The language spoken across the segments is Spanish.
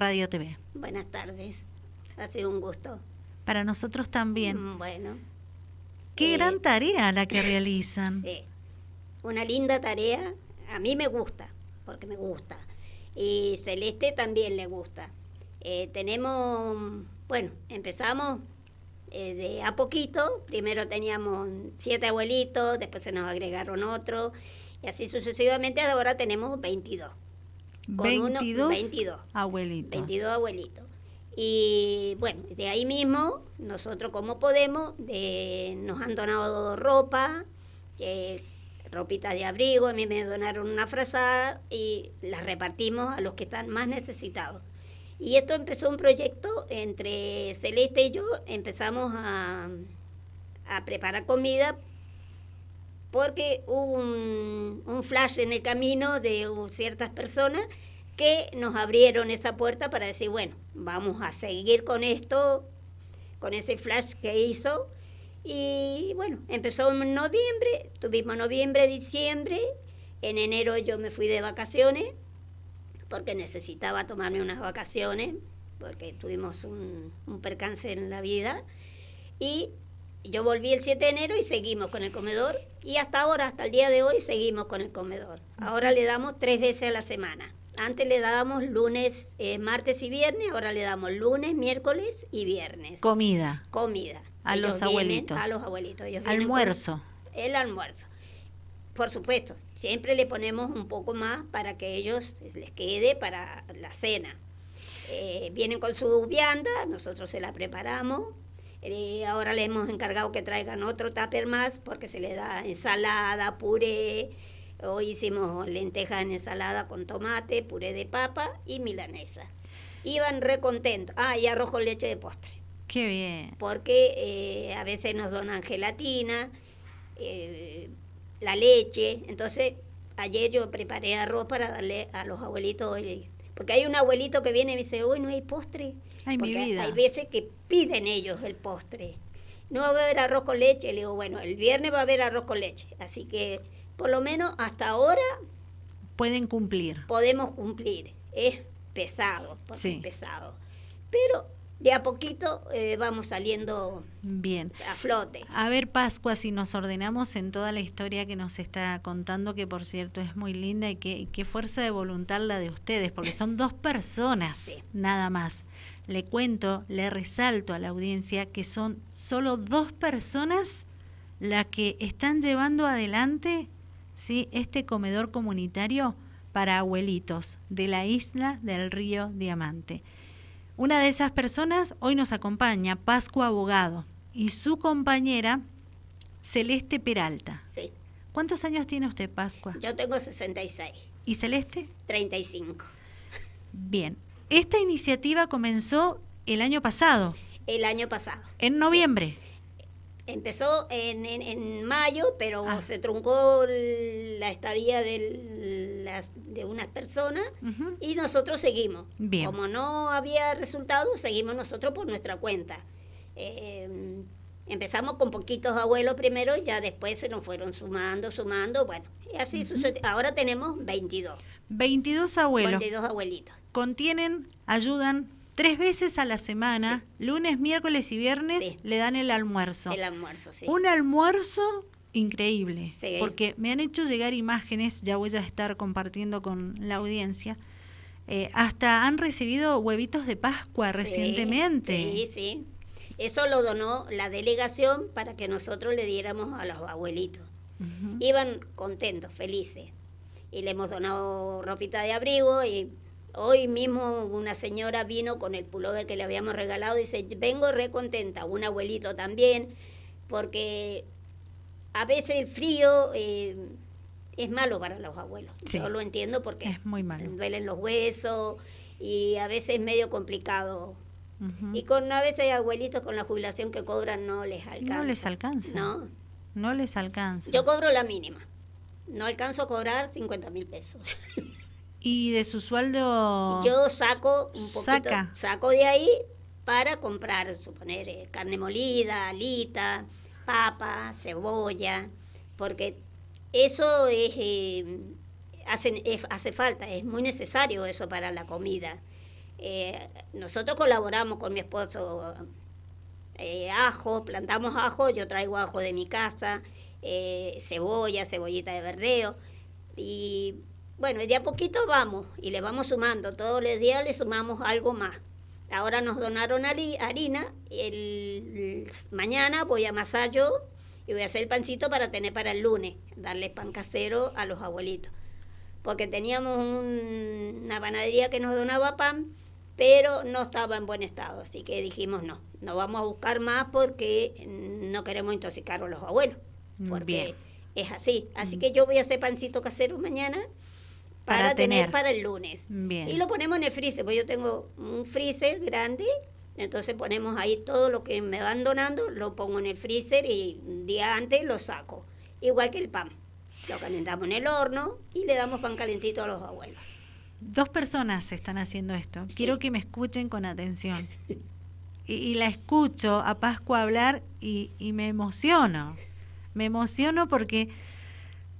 Radio TV. Buenas tardes, ha sido un gusto. Para nosotros también. Mm, bueno. Qué eh, gran tarea la que realizan. Sí, una linda tarea. A mí me gusta, porque me gusta. Y Celeste también le gusta. Eh, tenemos, bueno, empezamos eh, de a poquito. Primero teníamos siete abuelitos, después se nos agregaron otros, y así sucesivamente. Ahora tenemos 22 con 22, 22 abuelitos. 22 abuelitos. Y bueno, de ahí mismo, nosotros como podemos, nos han donado ropa, eh, ropita de abrigo, a mí me donaron una frazada y las repartimos a los que están más necesitados. Y esto empezó un proyecto entre Celeste y yo, empezamos a, a preparar comida porque hubo un, un flash en el camino de ciertas personas que nos abrieron esa puerta para decir, bueno, vamos a seguir con esto, con ese flash que hizo. Y bueno, empezó en noviembre, tuvimos noviembre, diciembre, en enero yo me fui de vacaciones porque necesitaba tomarme unas vacaciones, porque tuvimos un, un percance en la vida. Y yo volví el 7 de enero y seguimos con el comedor y hasta ahora, hasta el día de hoy, seguimos con el comedor. Ahora le damos tres veces a la semana. Antes le dábamos lunes, eh, martes y viernes, ahora le damos lunes, miércoles y viernes. Comida. Comida. A los abuelitos. a los abuelitos. almuerzo. el almuerzo. Por supuesto, siempre le ponemos un poco más para que ellos les quede para la cena. Eh, vienen con su vianda, nosotros se la preparamos, eh, ahora le hemos encargado que traigan otro tupper más porque se le da ensalada, puré. Hoy hicimos lentejas en ensalada con tomate, puré de papa y milanesa. Iban recontentos. Ah, y arroz con leche de postre. Qué bien. Porque eh, a veces nos donan gelatina, eh, la leche. Entonces, ayer yo preparé arroz para darle a los abuelitos. Porque hay un abuelito que viene y dice, hoy no hay postre hay veces que piden ellos el postre. No va a haber arroz con leche, le digo, bueno, el viernes va a haber arroz con leche, así que por lo menos hasta ahora... Pueden cumplir. Podemos cumplir, es pesado, es pesado. Pero de a poquito eh, vamos saliendo bien a flote. A ver, Pascua, si nos ordenamos en toda la historia que nos está contando, que por cierto es muy linda y qué, fuerza de voluntad la de ustedes, porque son dos personas nada más le cuento, le resalto a la audiencia que son solo dos personas las que están llevando adelante ¿sí? este comedor comunitario para abuelitos de la isla del río Diamante. Una de esas personas hoy nos acompaña, Pascua Abogado, y su compañera, Celeste Peralta. Sí. ¿Cuántos años tiene usted, Pascua? Yo tengo 66. ¿Y Celeste? 35. Bien, esta iniciativa comenzó el año pasado. El año pasado. En noviembre. Empezó en, en, mayo, pero ah. se truncó la estadía de, las, de unas personas y nosotros seguimos. Bien. Como no había resultado seguimos nosotros por nuestra cuenta. Eh, Empezamos con poquitos abuelos primero, y ya después se nos fueron sumando, sumando, bueno, y así sucede. Ahora tenemos 22. 22 abuelos. 22 abuelitos. Contienen, ayudan tres veces a la semana, lunes, miércoles y viernes, le dan el almuerzo. El almuerzo, sí. Un almuerzo increíble, sí. porque me han hecho llegar imágenes, ya voy a estar compartiendo con la audiencia. Eh, hasta han recibido huevitos de Pascua recientemente. Sí, sí. Eso lo donó la delegación para que nosotros le diéramos a los abuelitos. Iban contentos, felices. Y le hemos donado ropita de abrigo y hoy mismo una señora vino con el pullover que le habíamos regalado y dice, vengo re contenta, un abuelito también, porque a veces el frío... Eh, es malo para los abuelos. Yo lo entiendo porque es muy duelen los huesos y a veces es medio complicado y con a veces hay abuelitos con la jubilación que cobran no les alcanza. No les alcanza. No. No les alcanza. Yo cobro la mínima. No alcanzo a cobrar 50 mil pesos. ¿Y de su sueldo? Yo saco un poquito. Saco de ahí para comprar, suponer, eh, carne molida, alita, papa, cebolla, porque eso es, eh, hace falta, es muy necesario eso para la comida. Eh, nosotros colaboramos con mi esposo eh, ajo, plantamos ajo, yo traigo ajo de mi casa, eh, cebolla, cebollita de verdeo. Y bueno, de a poquito vamos y le vamos sumando, todos los días le sumamos algo más. Ahora nos donaron harina, el, mañana voy a amasar yo y voy a hacer el pancito para tener para el lunes, darle pan casero a los abuelitos. Porque teníamos una panadería que nos donaba pan, pero no estaba en buen estado, así que dijimos no, no vamos a buscar más porque no queremos intoxicar a los abuelos, mm, porque es así. Así mm. que yo voy a hacer pancito casero mañana para, tener. para el lunes. Y lo ponemos en el freezer, pues yo tengo un freezer grande, entonces ponemos ahí todo lo que me van donando, lo pongo en el freezer y un día antes lo saco, igual que el pan. Lo calentamos en el horno y le damos pan calentito a los abuelos dos personas están haciendo esto. Quiero que me escuchen con atención. Y, la escucho a Pascua hablar y, me emociono. Me emociono porque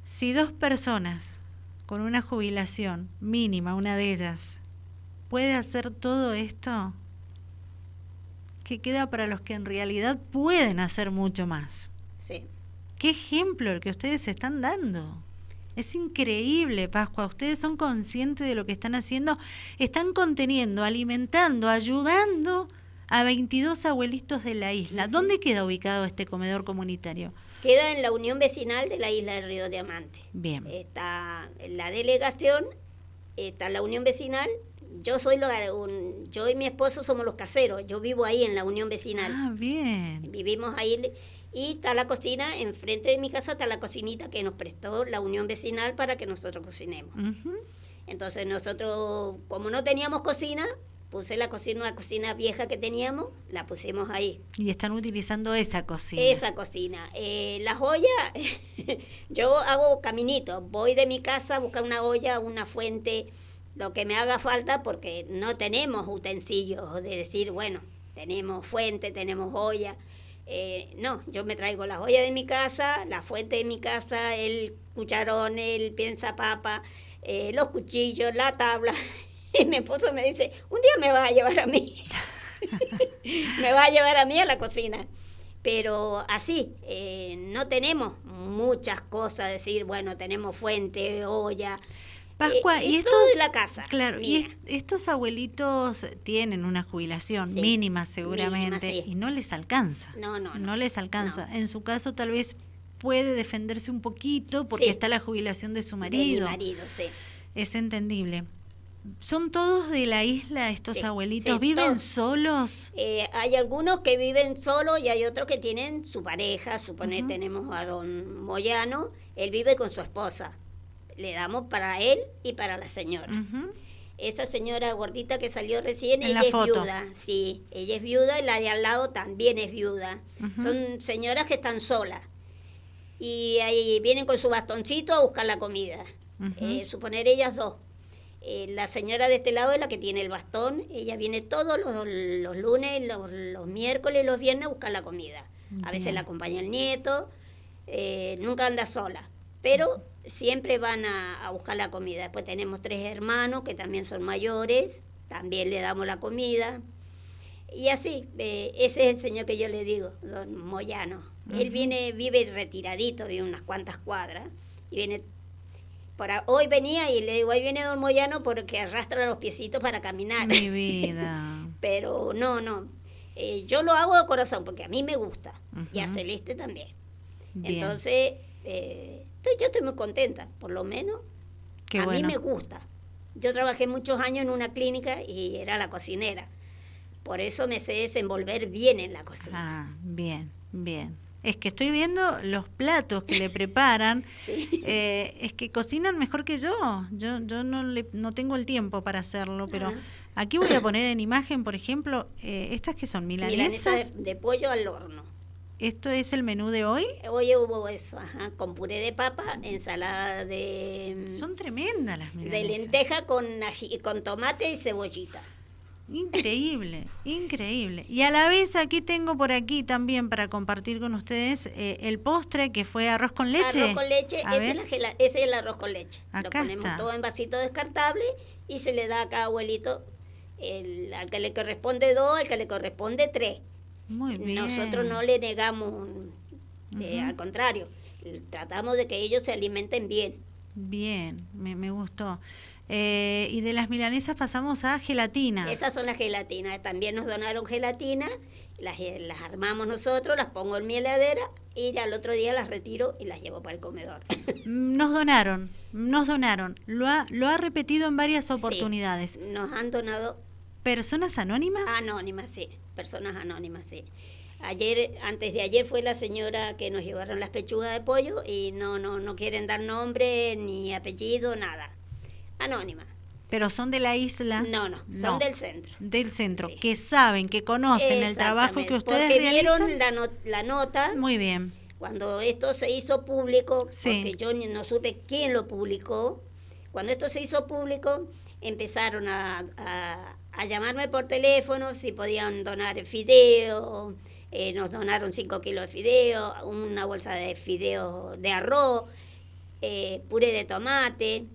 si dos personas con una jubilación mínima, una de ellas, puede hacer todo esto, ¿qué queda para los que en realidad pueden hacer mucho más? Sí. ¿Qué ejemplo el que ustedes están dando? Es increíble, Pascua. Ustedes son conscientes de lo que están haciendo. Están conteniendo, alimentando, ayudando a 22 abuelitos de la isla. ¿Dónde queda ubicado este comedor comunitario? Queda en la unión vecinal de la isla de Río Diamante. Bien. Está la delegación, está la unión vecinal. Yo soy yo y mi esposo somos los caseros. Yo vivo ahí en la unión vecinal. Ah, bien. Vivimos ahí y está la cocina, enfrente de mi casa está la cocinita que nos prestó la Unión Vecinal para que nosotros cocinemos. Entonces nosotros, como no teníamos cocina, puse la cocina, una cocina vieja que teníamos, la pusimos ahí. Y están utilizando esa cocina. Esa cocina. Eh, las ollas, yo hago caminitos, voy de mi casa a buscar una olla, una fuente, lo que me haga falta, porque no tenemos utensilios de decir, bueno, tenemos fuente, tenemos olla. Eh, no, yo me traigo las olla de mi casa, la fuente de mi casa, el cucharón, el piensa papa, eh, los cuchillos, la tabla. Y mi esposo me dice, un día me va a llevar a mí. me va a llevar a mí a la cocina. Pero así, eh, no tenemos muchas cosas, decir, bueno, tenemos fuente, olla. Pascua, eh, y es la casa. Claro, y estos abuelitos tienen una jubilación mínima seguramente y no les alcanza. No, no, no. les alcanza. En su caso tal vez puede defenderse un poquito porque está la jubilación de su marido. De marido, sí. Es entendible. ¿Son todos de la isla estos abuelitos? ¿Viven solos? Eh, hay algunos que viven solos y hay otros que tienen su pareja. Suponer tenemos a don Moyano, él vive con su esposa le damos para él y para la señora. Esa señora gordita que salió recién, ella es viuda, sí, ella es viuda y la de al lado también es viuda. Son señoras que están solas y ahí vienen con su bastoncito a buscar la comida, eh, suponer ellas dos. Eh, la señora de este lado es la que tiene el bastón, ella viene todos los, lunes, los, miércoles, los viernes a buscar la comida. A veces la acompaña el nieto, eh, nunca anda sola, pero siempre van a, buscar la comida. Después tenemos tres hermanos que también son mayores, también le damos la comida. Y así, eh, ese es el señor que yo le digo, don Moyano. Él viene, vive retiradito, vive unas cuantas cuadras, y viene para, hoy venía y le digo, ahí viene don Moyano porque arrastra los piecitos para caminar. Mi vida. Pero no, no. Eh, yo lo hago de corazón porque a mí me gusta. Y a Celeste también. Entonces, eh, Estoy, yo estoy muy contenta, por lo menos a mí me gusta. Yo trabajé muchos años en una clínica y era la cocinera. Por eso me sé desenvolver bien en la cocina. Ah, bien, bien. Es que estoy viendo los platos que le preparan. Eh, es que cocinan mejor que yo. Yo, yo no, le, no tengo el tiempo para hacerlo, pero aquí voy a poner en imagen, por ejemplo, eh, estas que son milanesas. Milanesas de pollo al horno. ¿Esto es el menú de hoy? Eh, hoy hubo eso, ajá, con puré de papa, ensalada de... Mm, Son tremendas las De lenteja con, con tomate y cebollita. Increíble, increíble. Y a la vez aquí tengo por aquí también para compartir con ustedes eh, el postre que fue arroz con leche. Arroz con leche, ese es, el arroz con leche. Lo ponemos todo en vasito descartable y se le da a cada abuelito el, al que le corresponde dos, al que le corresponde tres. Nosotros no le negamos, eh, al contrario, tratamos de que ellos se alimenten bien. Bien, me, gustó. Eh, y de las milanesas pasamos a gelatina. Esas son las gelatinas. También nos donaron gelatina, las, eh, las armamos nosotros, las pongo en mi heladera y ya al otro día las retiro y las llevo para el comedor. Nos donaron, nos donaron. Lo ha, lo ha repetido en varias oportunidades. nos han donado ¿Personas anónimas? Anónimas, sí, personas anónimas, sí. Ayer, antes de ayer fue la señora que nos llevaron las pechugas de pollo y no, no, no quieren dar nombre ni apellido, nada. Anónima. ¿Pero son de la isla? No, no, son del centro. Del centro, que saben, que conocen el trabajo que ustedes Porque vieron la, nota. Muy bien. Cuando esto se hizo público, porque yo no supe quién lo publicó, cuando esto se hizo público, empezaron a, a llamarme por teléfono si podían donar fideo, eh, nos donaron 5 kilos de fideo, una bolsa de fideo de arroz, eh, puré de tomate.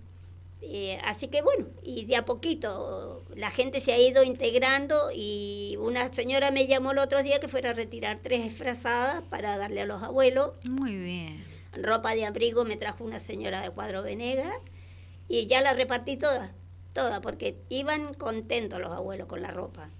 Eh, así que bueno, y de a poquito la gente se ha ido integrando y una señora me llamó el otro día que fuera a retirar tres esfrazadas para darle a los abuelos. Muy bien. Ropa de abrigo me trajo una señora de Cuadro Venega y ya la repartí toda toda, porque iban contentos los abuelos con la ropa.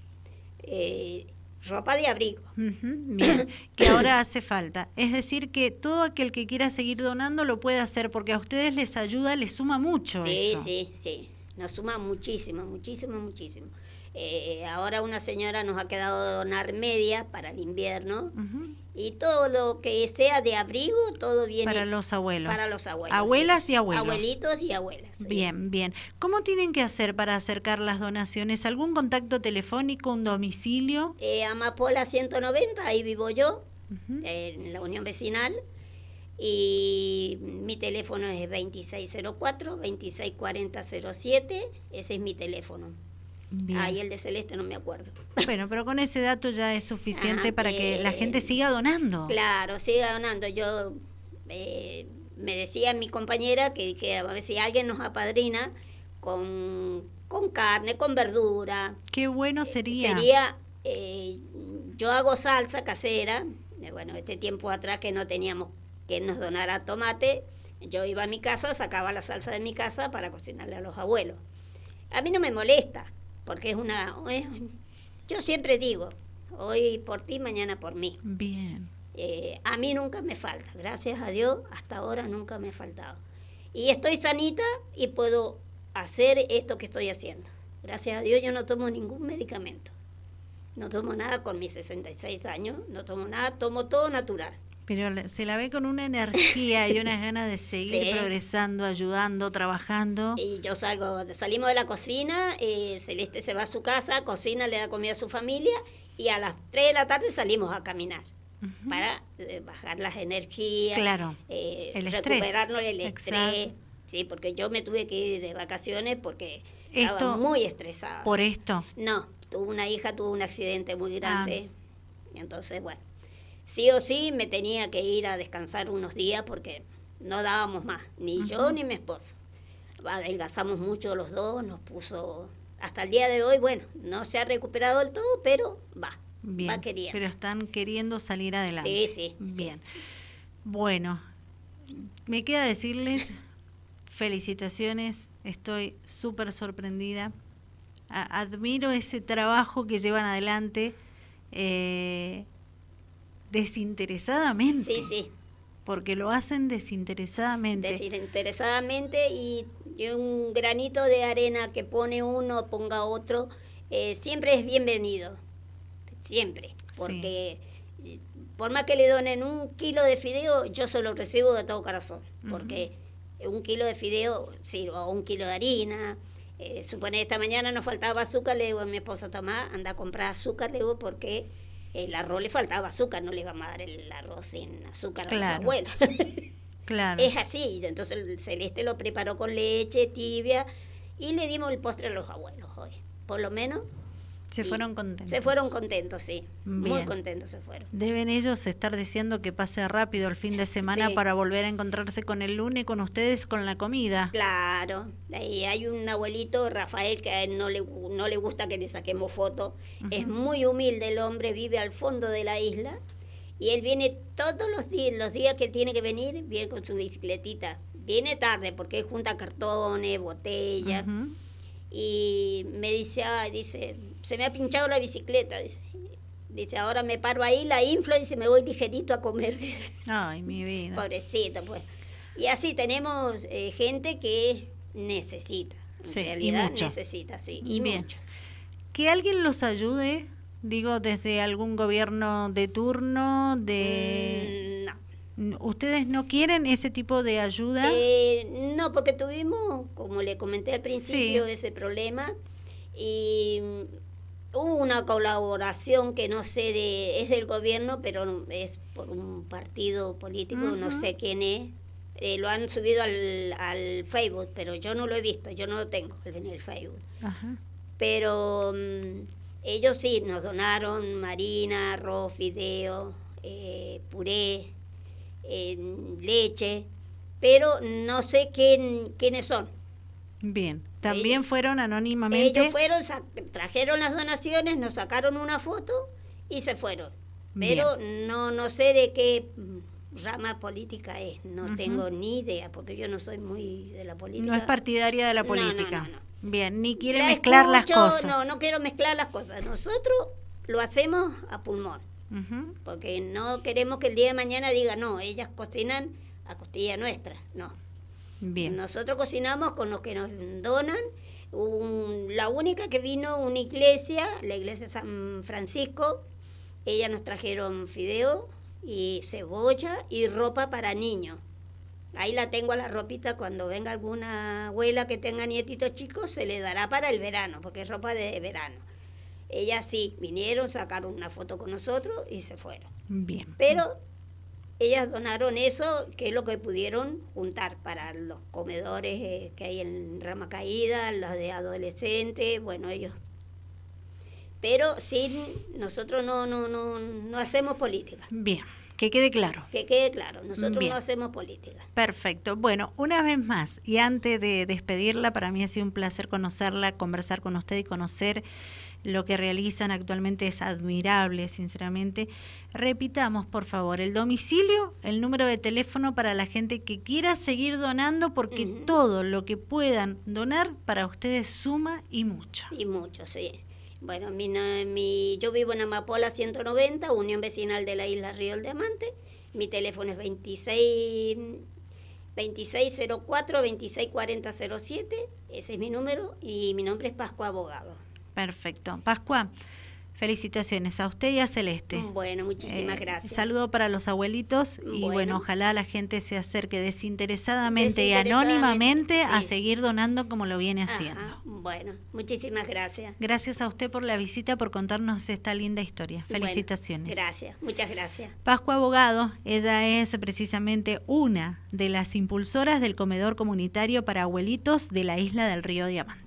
Eh, ropa de abrigo. bien, que ahora hace falta. Es decir, que todo aquel que quiera seguir donando lo puede hacer, porque a ustedes les ayuda, les suma mucho. Sí, sí, sí. Nos suma muchísimo, muchísimo, muchísimo. Eh, ahora una señora nos ha quedado donar media para el invierno y todo lo que sea de abrigo, todo viene para los abuelos. Para los abuelos. Abuelas y abuelos. Abuelitos y abuelas. Bien, bien. ¿Cómo tienen que hacer para acercar las donaciones? ¿Algún contacto telefónico, un domicilio? Eh, Amapola 190, ahí vivo yo, en la Unión Vecinal. Y mi teléfono es 2604-264007, ese es mi teléfono el de Celeste no me acuerdo. Bueno, pero con ese dato ya es suficiente ah, para que la gente siga donando. Claro, siga donando. Yo eh, me decía mi compañera que, a ver si alguien nos apadrina con, carne, con verdura. Qué bueno eh, sería. sería, eh, yo hago salsa casera. Bueno, este tiempo atrás que no teníamos que nos donara tomate, yo iba a mi casa, sacaba la salsa de mi casa para cocinarle a los abuelos. A mí no me molesta, porque es una... yo siempre digo, hoy por ti, mañana por mí. Bien. Eh, a mí nunca me falta, gracias a Dios, hasta ahora nunca me ha faltado. Y estoy sanita y puedo hacer esto que estoy haciendo. Gracias a Dios yo no tomo ningún medicamento. No tomo nada con mis 66 años, no tomo nada, tomo todo natural. Pero se la ve con una energía y unas ganas de seguir progresando, ayudando, trabajando. Y yo salgo, salimos de la cocina, eh, Celeste se va a su casa, cocina, le da comida a su familia y a las 3 de la tarde salimos a caminar para eh, bajar las energías, claro. eh, el recuperarnos estrés. estrés. Sí, porque yo me tuve que ir de vacaciones porque estaba muy estresada. ¿Por esto? No, tuvo una hija, tuvo un accidente muy ah. grande. entonces, bueno sí o sí me tenía que ir a descansar unos días porque no dábamos más, ni yo ni mi esposo. Adelgazamos mucho los dos, nos puso hasta el día de hoy, bueno, no se ha recuperado del todo, pero va, Bien, va queriendo. Pero están queriendo salir adelante. Sí, sí. Bien. Bueno, me queda decirles felicitaciones, estoy súper sorprendida. admiro ese trabajo que llevan adelante. Eh, desinteresadamente. Sí, sí. Porque lo hacen desinteresadamente. Desinteresadamente y un granito de arena que pone uno, ponga otro, eh, siempre es bienvenido. Siempre. Porque eh, por más que le donen un kilo de fideo, yo solo lo recibo de todo corazón. Porque un kilo de fideo, sirve, o un kilo de harina. Eh, supone esta mañana nos faltaba azúcar, le digo a mi esposa Tomás, anda a comprar azúcar, le digo, porque el arroz le faltaba azúcar, no le vamos a dar el arroz sin azúcar a la abuela. claro. Es así, entonces el celeste lo preparó con leche tibia y le dimos el postre a los abuelos hoy. Por lo menos se fueron contentos. Se fueron contentos, sí. Muy contentos se fueron. Deben ellos estar diciendo que pase rápido el fin de semana para volver a encontrarse con el lunes, con ustedes, con la comida. Claro. Y hay un abuelito, Rafael, que a él no le, no le gusta que le saquemos fotos. Es muy humilde el hombre, vive al fondo de la isla. Y él viene todos los días, los días que tiene que venir, viene con su bicicletita. Viene tarde porque junta cartones, botellas. Y me dice, dice, se me ha pinchado la bicicleta, dice. Dice, ahora me paro ahí, la inflo y se me voy ligerito a comer. Dice. Ay, mi vida. Pobrecito, pues. Y así tenemos eh, gente que necesita. En realidad necesita, sí. Y Que alguien los ayude, digo, desde algún gobierno de turno, de... Mm, no. ¿Ustedes no quieren ese tipo de ayuda? Eh, no, porque tuvimos, como le comenté al principio, ese problema y hubo una colaboración que no sé, de, es del gobierno, pero es por un partido político, no sé quién es. Eh, lo han subido al, Facebook, pero yo no lo he visto, yo no lo tengo en el Facebook. Pero mm, ellos sí, nos donaron marina, arroz, fideo, eh, puré, eh, leche, pero no sé quién, quiénes son. Bien, también fueron anónimamente. Ellos fueron, trajeron las donaciones, nos sacaron una foto y se fueron. Pero no no sé de qué rama política es, no tengo ni idea, porque yo no soy muy de la política. No es partidaria de la política. Bien, ni quiere mezclar las cosas. No, no quiero mezclar las cosas. Nosotros lo hacemos a pulmón, porque no queremos que el día de mañana diga, no, ellas cocinan a costilla nuestra, no. Nosotros cocinamos con los que nos donan. la única que vino una iglesia, la iglesia San Francisco, ella nos trajeron fideo y cebolla y ropa para niños. Ahí la tengo a la ropita cuando venga alguna abuela que tenga nietitos chicos, se le dará para el verano, porque es ropa de verano. Ellas sí, vinieron, sacaron una foto con nosotros y se fueron. Bien. Pero ellas donaron eso, que es lo que pudieron juntar para los comedores eh, que hay en Rama Caída, los de adolescentes, bueno, ellos. Pero sin, nosotros no, no, no, no hacemos política. Bien. Que quede claro. Que quede claro, nosotros no hacemos política. Perfecto. Bueno, una vez más, y antes de despedirla, para mí ha sido un placer conocerla, conversar con usted y conocer lo que realizan actualmente es admirable, sinceramente. Repitamos, por favor, el domicilio, el número de teléfono para la gente que quiera seguir donando, porque todo lo que puedan donar para ustedes suma y mucho. Y mucho, sí. Bueno, mi, yo vivo en Amapola 190, Unión Vecinal de la Isla Río del Diamante. Mi teléfono es 26, 2604-264007. Ese es mi número y mi nombre es Pascua Abogado. Perfecto. Pascua, felicitaciones a usted y a Celeste. Bueno, muchísimas eh, gracias. Saludo para los abuelitos y bueno. ojalá la gente se acerque desinteresadamente, y anónimamente a seguir donando como lo viene haciendo. Bueno, muchísimas gracias. Gracias a usted por la visita, por contarnos esta linda historia. Felicitaciones. gracias, muchas gracias. Pascua Abogado, ella es precisamente una de las impulsoras del comedor comunitario para abuelitos de la isla del Río Diamante.